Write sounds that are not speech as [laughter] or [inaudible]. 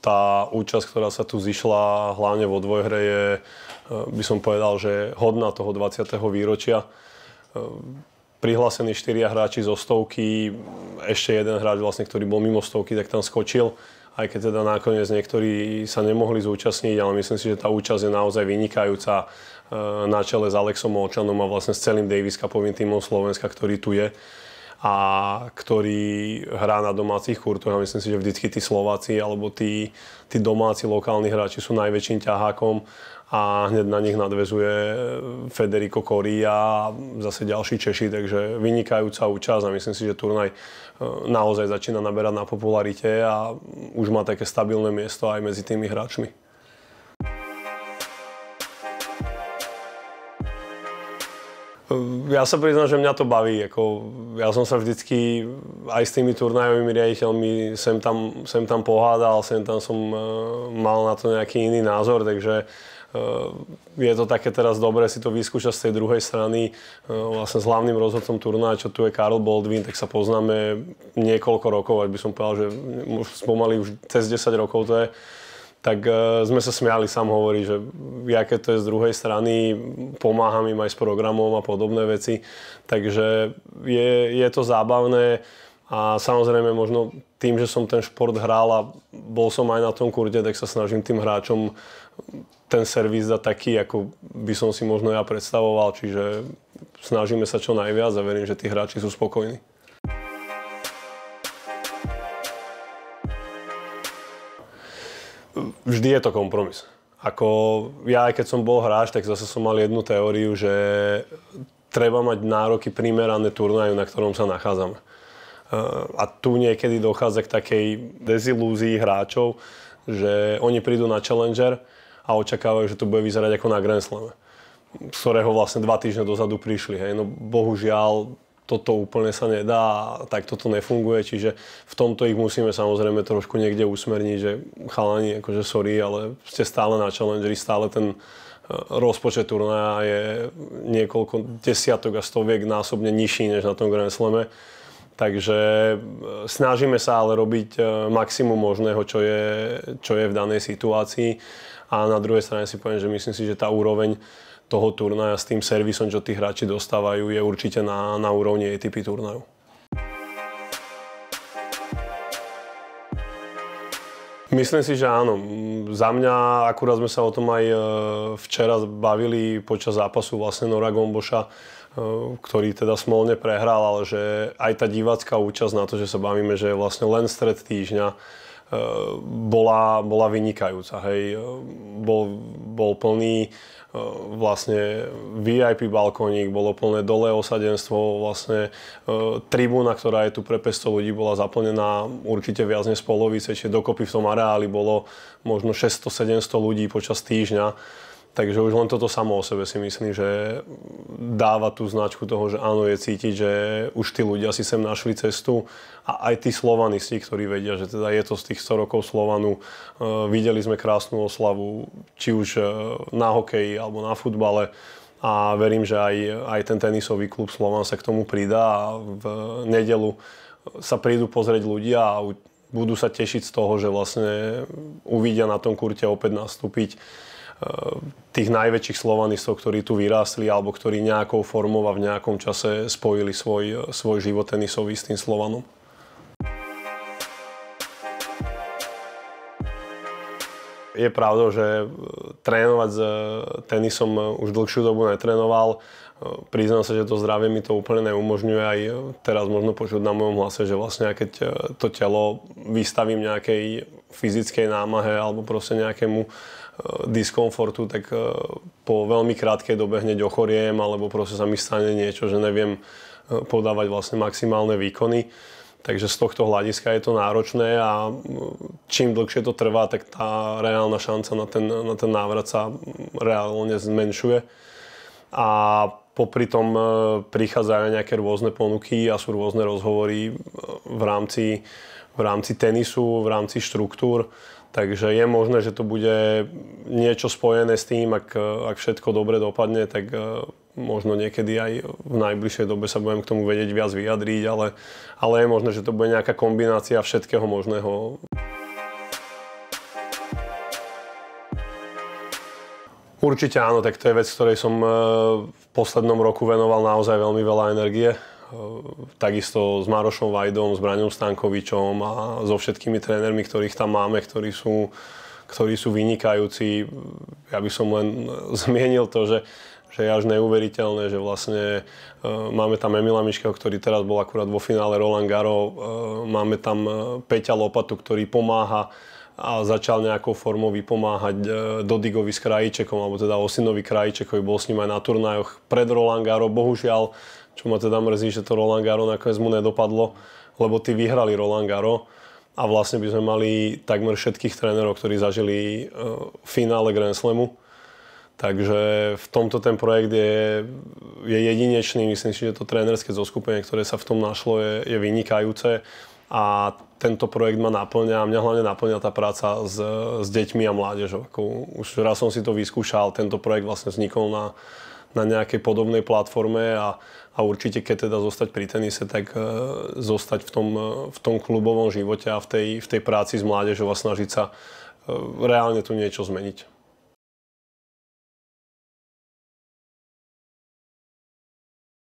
tá účasť, ktorá sa tu zišla, hlavne vo dvojhre, je, e, by som povedal, že hodná toho 20. výročia. E, prihlásení štyria hráči zo stovky, ešte jeden hráč, vlastne, ktorý bol mimo stovky, tak tam skočil aj keď teda nakoniec niektorí sa nemohli zúčastniť, ale myslím si, že tá účasť je naozaj vynikajúca e, na čele s Alexom Molčanom a vlastne s celým Davis Cupovým týmom Slovenska, ktorý tu je a ktorý hrá na domácich kurtoch. A myslím si, že vždycky tí Slováci alebo tí, tí domáci lokálni hráči sú najväčším ťahákom a hneď na nich nadvezuje eh, Federico Coria a zase ďalší Češi, takže vynikajúca účasť a myslím si, že turnaj eh, naozaj začína naberať na popularite a už má také stabilné miesto aj medzi tými hráčmi. Ja sa priznám, že mňa to baví. Ako, ja som sa vždycky aj s tými turnajovými riaditeľmi sem tam, sem tam pohádal, sem tam som e, mal na to nejaký iný názor, takže e, je to také teraz dobré si to vyskúšať z tej druhej strany. E, vlastne s hlavným rozhodcom turnaja, čo tu je Karl Baldwin, tak sa poznáme niekoľko rokov, ak by som povedal, že už pomaly už cez 10 rokov to je tak e, sme sa smiali, sám hovorí, že aké to je z druhej strany, pomáham im aj s programom a podobné veci, takže je, je to zábavné a samozrejme možno tým, že som ten šport hral a bol som aj na tom kurte, tak sa snažím tým hráčom ten servis dať taký, ako by som si možno ja predstavoval, čiže snažíme sa čo najviac a verím, že tí hráči sú spokojní. vždy je to kompromis. Ako ja, keď som bol hráč, tak zase som mal jednu teóriu, že treba mať nároky primerané turnaju, na ktorom sa nachádzame. Eh, a tu niekedy dochádza k takej dezilúzii hráčov, že oni prídu na Challenger a očakávajú, že to bude vyzerať ako na Grand Slam, z ktorého vlastne dva týždne dozadu prišli. Hej. No bohužiaľ, toto úplne sa nedá a tak toto nefunguje, čiže v tomto ich musíme samozrejme trošku niekde usmerniť, že chalani, akože sorry, ale ste stále na challengeri, stále ten e, rozpočet turnaja je niekoľko desiatok a stoviek násobne nižší než na tom Grand Slame. Takže e, snažíme sa ale robiť e, maximum možného, čo je, čo je v danej situácii. A na druhej strane si poviem, že myslím si, že tá úroveň toho turnaja s tým servisom, čo tí hráči dostávajú, je určite na, na úrovni ATP turnaju. Myslím si, že áno. Za mňa, akurát sme sa o tom aj e, včera bavili počas zápasu vlastne Nora Gomboša, e, ktorý teda smolne prehral, ale že aj tá divácká účasť na to, že sa bavíme, že je vlastne len stred týždňa, bola, bola vynikajúca. Hej. Bol, bol plný e, vlastne VIP balkónik, bolo plné dole osadenstvo, vlastne e, tribúna, ktorá je tu pre 500 ľudí, bola zaplnená určite viac než polovice, čiže dokopy v tom areáli bolo možno 600-700 ľudí počas týždňa Takže už len toto samo o sebe si myslím, že dáva tú značku toho, že áno, je cítiť, že už tí ľudia si sem našli cestu a aj tí Slovanisti, ktorí vedia, že teda je to z tých 100 rokov Slovanu. E, videli sme krásnu oslavu, či už e, na hokeji alebo na futbale a verím, že aj, aj ten tenisový klub Slovan sa k tomu pridá a v nedelu sa prídu pozrieť ľudia a budú sa tešiť z toho, že vlastne uvidia na tom kurte opäť nastúpiť Ehm, tých najväčších slovanistov, ktorí tu vyrástli alebo ktorí nejakou formou a v nejakom čase spojili svoj, e, svoj život tenisový s tým Slovanom. Je pravda, že e, trénovať s e, tenisom už dlhšiu dobu netrénoval. Priznám sa, že to zdravie mi to úplne neumožňuje. Aj teraz možno počuť na mojom hlase, že vlastne keď to telo vystavím nejakej fyzickej námahe alebo proste nejakému diskomfortu, tak eh, po veľmi krátkej dobe hneď ochoriem alebo proste sa mi stane niečo, že neviem eh, podávať vlastne maximálne výkony. Takže z tohto hľadiska je to náročné a mm, čím dlhšie to trvá, tak tá reálna šanca na ten, na ten návrat sa mm, reálne zmenšuje. A popri tom eh, prichádzajú nejaké rôzne ponuky a sú rôzne rozhovory v rámci v rámci tenisu, v rámci štruktúr. Takže je možné, že to bude niečo spojené s tým, ak, ak všetko dobre dopadne, tak e, možno niekedy aj v najbližšej dobe sa budem k tomu vedieť viac vyjadriť, ale, ale je možné, že to bude nejaká kombinácia všetkého možného. Určite áno, tak to je vec, ktorej som e, v poslednom roku venoval naozaj veľmi veľa energie. Eh, takisto s Marošom Vajdom, s Braňom Stankovičom a so všetkými trénermi, ktorých tam máme, ktorí sú, ktorí sú vynikajúci. Ja by som len [laughs] zmienil to, že že je až neuveriteľné, že vlastne e, máme tam Emila Miškeho, ktorý teraz bol akurát vo finále Roland Garo, e, eh, máme tam Peťa Lopatu, ktorý pomáha a začal nejakou formou vypomáhať e, Dodigovi s Krajíčekom, alebo teda Osinovi Krajíčekovi, bol s ním aj na turnajoch pred Roland Garo, bohužiaľ, čo ma teda mrzí, že to Roland Garo nakoniec mu nedopadlo, lebo ty vyhrali Roland Garo a vlastne by sme mali takmer všetkých trénerov, ktorí zažili e, finále Grand Slamu. Takže v tomto ten projekt je, je jedinečný. Myslím si, že to trénerské zoskupenie, ktoré sa v tom našlo, je, je vynikajúce a tento projekt ma naplňa a mňa hlavne naplňa tá práca s, s deťmi a mládežou. Ako, už raz som si to vyskúšal, tento projekt vlastne vznikol na, na nejakej podobnej platforme a, a určite keď teda zostať pri tenise, tak e, zostať v tom, e, v tom klubovom živote a v tej, v tej práci s mládežou a snažiť sa e, reálne tu niečo zmeniť.